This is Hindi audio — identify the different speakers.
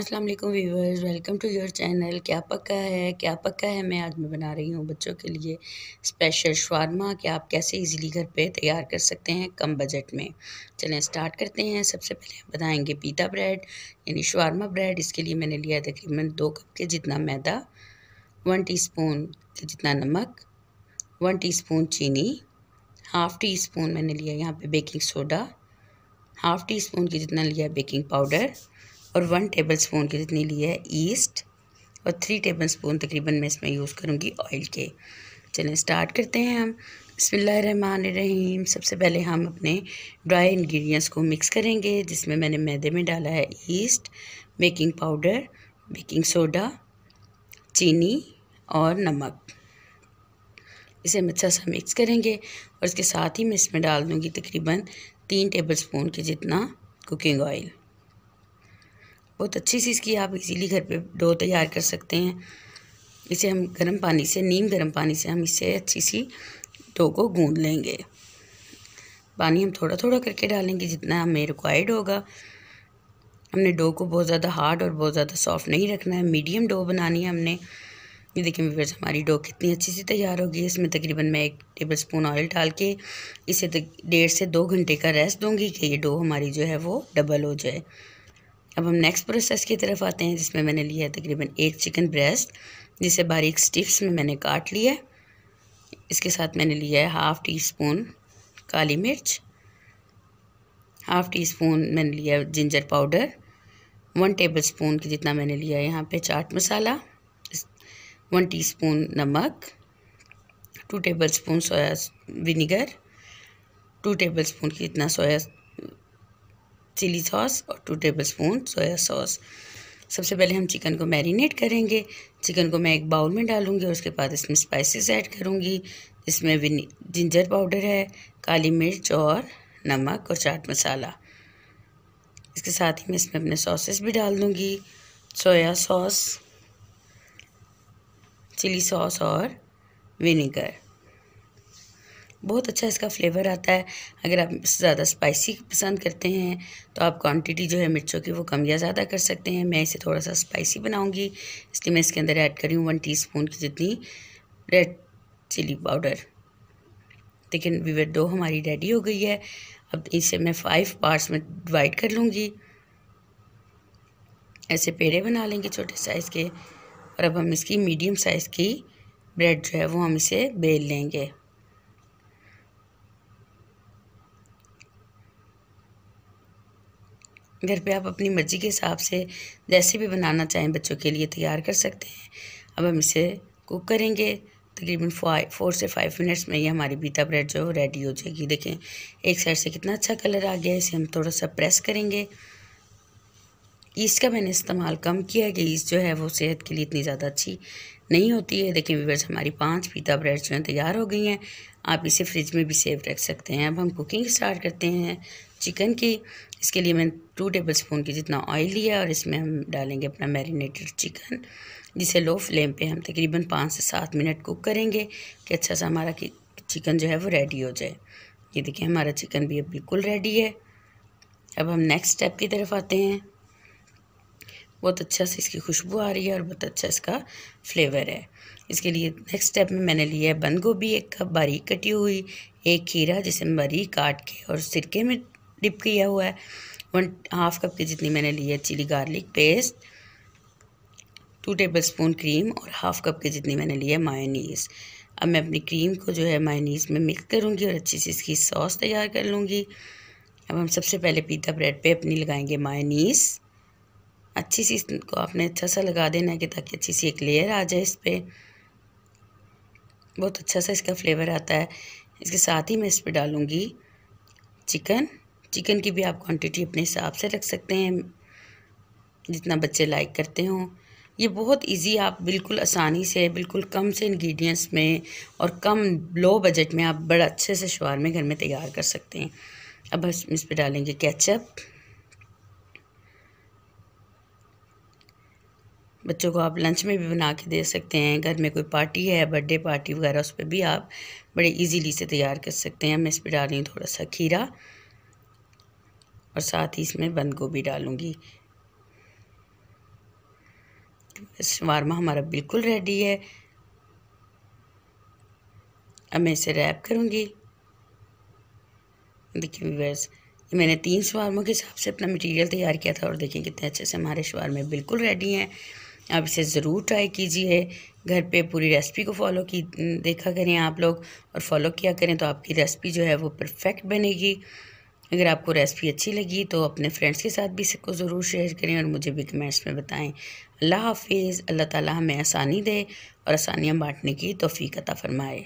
Speaker 1: Aslam viewers welcome to your channel क्या पक्का है क्या पक्का है मैं आज मैं बना रही हूँ बच्चों के लिए स्पेशल शवारमा कि आप कैसे इजीली घर पे तैयार कर सकते हैं कम बजट में चलें स्टार्ट करते हैं सबसे पहले आप बताएँगे पीता ब्रेड यानी शवारमा ब्रेड इसके लिए मैंने लिया है तकरीबन दो कप के जितना मैदा वन टी स्पून जितना नमक वन टी स्पून चीनी हाफ़ टी स्पून मैंने लिया यहाँ पर baking soda half teaspoon के जितना लिया बेकिंग पाउडर और वन टेबल स्पून की जितनी ली है ईस्ट और थ्री टेबल स्पून तकरीबन मैं इसमें यूज़ करूँगी ऑयल के चलें स्टार्ट करते हैं हम बसमीम सबसे पहले हम अपने ड्राई इन्ग्रीडियंट्स को मिक्स करेंगे जिसमें मैंने मैदे में डाला है yeast baking powder baking soda चीनी और नमक इसे हम अच्छा सा मिक्स करेंगे और इसके साथ ही मैं इसमें डाल दूँगी तकरीबन तीन टेबल स्पून के जितना कुकिंग ऑयल बहुत अच्छी सी इसकी आप इजीली घर पे डो तैयार कर सकते हैं इसे हम गर्म पानी से नीम गर्म पानी से हम इसे अच्छी सी डो को गूंद लेंगे पानी हम थोड़ा थोड़ा करके डालेंगे जितना हमें रिक्वायर्ड होगा हमने डो को बहुत ज़्यादा हार्ड और बहुत ज़्यादा सॉफ्ट नहीं रखना है मीडियम डो बनानी है हमने ये देखिए व्यवर्स हमारी डो कितनी अच्छी सी तैयार होगी इसमें तकरीबन मैं एक टेबल स्पून ऑयल डाल के इसे डेढ़ से दो घंटे का रेस्ट दूंगी कि ये डो हमारी जो है वो डबल हो जाए अब हम नेक्स्ट प्रोसेस की तरफ आते हैं जिसमें मैंने लिया है तकरीबन एक चिकन ब्रेस्ट जिसे बारीक स्टिप्स में मैंने काट लिया है इसके साथ मैंने लिया है हाफ़ टी स्पून काली मिर्च हाफ़ टी स्पून मैंने लिया ginger powder one tablespoon की जितना मैंने लिया है यहाँ पे chaat masala one teaspoon नमक two tablespoon soya vinegar two tablespoon की जितना सोया चिली सॉस और two tablespoon soya sauce सबसे पहले हम चिकन को मैरिनेट करेंगे चिकन को मैं एक बाउल में डालूंगी और उसके बाद इसमें स्पाइसेस ऐड करूंगी इसमें जिंजर पाउडर है काली मिर्च और नमक और चाट मसाला इसके साथ ही मैं इसमें अपने सॉसेस भी डाल दूँगी सोया सॉस चिली सॉस और विनेगर बहुत अच्छा इसका फ्लेवर आता है अगर आप ज़्यादा स्पाइसी पसंद करते हैं तो आप क्वांटिटी जो है मिर्चों की वो कम या ज़्यादा कर सकते हैं मैं इसे थोड़ा सा स्पाइसी बनाऊंगी इसलिए मैं इसके अंदर ऐड करी हूँ वन टी की जितनी रेड चिली पाउडर लेकिन विवेट डो हमारी रेडी हो गई है अब इसे मैं फाइव पार्ट्स में डिवाइड कर लूँगी ऐसे पेड़े बना लेंगे छोटे साइज़ के और अब हम इसकी मीडियम साइज़ की ब्रेड जो है वो हम इसे बेल लेंगे घर पे आप अपनी मर्ज़ी के हिसाब से जैसे भी बनाना चाहें बच्चों के लिए तैयार कर सकते हैं अब हम इसे कुक करेंगे तकरीबन फाइव फोर से फाइव मिनट्स में ये हमारी बीता ब्रेड जो है रेडी हो जाएगी देखें एक साइड से कितना अच्छा कलर आ गया इसे हम थोड़ा सा प्रेस करेंगे ईस्ट का मैंने इस्तेमाल कम किया है कि ईस्ट जो है वो सेहत के लिए इतनी ज़्यादा अच्छी नहीं होती है देखें वीवर्स हमारी पांच पीता ब्रेड जो हैं तैयार हो गई हैं आप इसे फ्रिज में भी सेव रख सकते हैं अब हम कुकिंग स्टार्ट करते हैं चिकन की इसके लिए मैंने टू टेबल स्पून की जितना ऑयल लिया और इसमें हम डालेंगे अपना मैरिनेटेड चिकन जिसे लो फ्लेम पे हम तकरीबन पाँच से सात मिनट कुक करेंगे कि अच्छा सा हमारा चिकन जो है वो रेडी हो जाए ये देखिए हमारा चिकन भी अब बिल्कुल रेडी है अब हम नेक्स्ट स्टेप की तरफ आते हैं बहुत अच्छा से इसकी खुशबू आ रही है और बहुत अच्छा इसका फ्लेवर है इसके लिए नेक्स्ट स्टेप में मैंने लिया है बंद गोभी एक कप बारीक कटी हुई एक खीरा जिसे बारीक काट के और सिरके में डिप किया हुआ है वन हाफ कप की जितनी मैंने ली है chilli garlic paste two tablespoon cream और हाफ कप की जितनी मैंने ली है मायोनीस अब मैं अपनी क्रीम को जो है मायोनीस में मिक्स करूँगी और अच्छी सी इसकी सॉस तैयार कर लूँगी अब हम सबसे पहले पीता ब्रेड पे अपनी लगाएंगे मायोनीस अच्छी सी इसको आपने अच्छा सा लगा देना है कि ताकि अच्छी सी एक लेयर आ जाए इस पर बहुत अच्छा सा इसका फ्लेवर आता है इसके साथ ही मैं इस पर डालूँगी चिकन चिकन की भी आप क्वांटिटी अपने हिसाब से रख सकते हैं जितना बच्चे लाइक करते हों ये बहुत इजी आप बिल्कुल आसानी से बिल्कुल कम से इंग्रेडिएंट्स में और कम लो बजट में आप बड़ा अच्छे से शवार में घर में तैयार कर सकते हैं अब हम इस पर डालेंगे कैचअप बच्चों को आप लंच में भी बना के दे सकते हैं घर में कोई पार्टी है बर्थडे पार्टी वगैरह उस पर भी आप बड़े इजीली से तैयार कर सकते हैं मैं इस पर डाल रही हूँ थोड़ा सा खीरा और साथ ही इसमें बंद गोभी डालूँगी शवारमा हमारा बिल्कुल रेडी है अब मैं इसे रैप करूँगी देखिए ये मैंने तीन शवारमों के हिसाब से अपना मटेरियल तैयार किया था और देखें कितने अच्छे से हमारे शवारमे बिल्कुल रेडी हैं आप इसे ज़रूर ट्राई कीजिए घर पे पूरी रेसिपी को फॉलो की देखा करें आप लोग और फॉलो किया करें तो आपकी रेसिपी जो है वो परफेक्ट बनेगी अगर आपको रेसिपी अच्छी लगी तो अपने फ्रेंड्स के साथ भी इसको ज़रूर शेयर करें और मुझे भी कमेंट्स में बताएं अल्लाह हाफिज़ अल्लाह ताला हमें आसानी दे और आसानियाँ बांटने की तोफ़ी अता फ़रमाए